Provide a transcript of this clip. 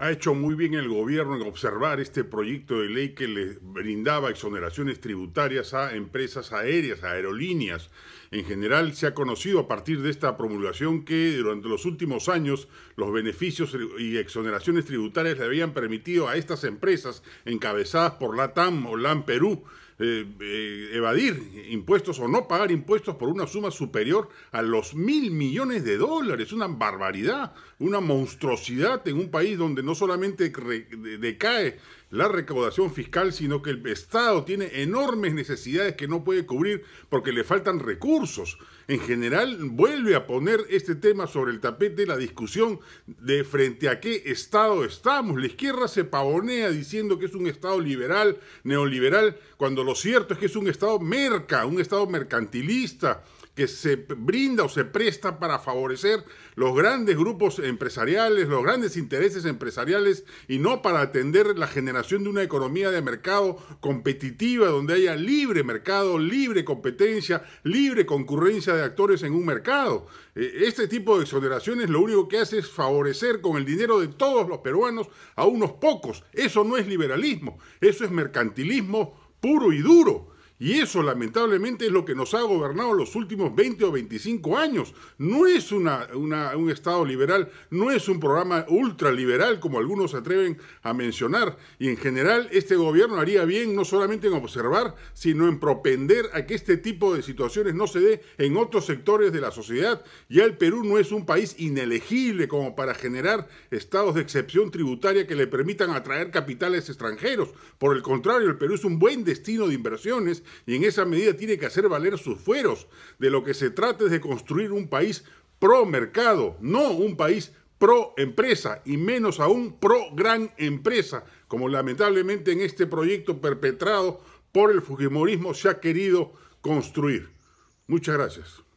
Ha hecho muy bien el gobierno en observar este proyecto de ley que le brindaba exoneraciones tributarias a empresas aéreas, a aerolíneas. En general se ha conocido a partir de esta promulgación que durante los últimos años los beneficios y exoneraciones tributarias le habían permitido a estas empresas encabezadas por LATAM o LAN Perú eh, eh, evadir impuestos o no pagar impuestos por una suma superior a los mil millones de dólares. Una barbaridad, una monstruosidad en un país donde no solamente decae la recaudación fiscal, sino que el Estado tiene enormes necesidades que no puede cubrir porque le faltan recursos. En general, vuelve a poner este tema sobre el tapete la discusión de frente a qué Estado estamos. La izquierda se pavonea diciendo que es un Estado liberal, neoliberal, cuando lo cierto es que es un Estado merca, un Estado mercantilista que se brinda o se presta para favorecer los grandes grupos empresariales, los grandes intereses empresariales y no para atender la generación de una economía de mercado competitiva donde haya libre mercado, libre competencia, libre concurrencia de actores en un mercado. Eh, este tipo de exoneraciones lo único que hace es favorecer con el dinero de todos los peruanos a unos pocos. Eso no es liberalismo, eso es mercantilismo puro y duro. Y eso lamentablemente es lo que nos ha gobernado los últimos 20 o 25 años. No es una, un Estado liberal, no es un programa ultraliberal como algunos se atreven a mencionar. Y en general este gobierno haría bien no solamente en observar, sino en propender a que este tipo de situaciones no se dé en otros sectores de la sociedad. Ya el Perú no es un país inelegible como para generar estados de excepción tributaria que le permitan atraer capitales extranjeros. Por el contrario, el Perú es un buen destino de inversiones y en esa medida tiene que hacer valer sus fueros. De lo que se trata de construir un país pro mercado, no un país pro empresa y menos aún pro gran empresa, como lamentablemente en este proyecto perpetrado por el Fujimorismo se ha querido construir. Muchas gracias.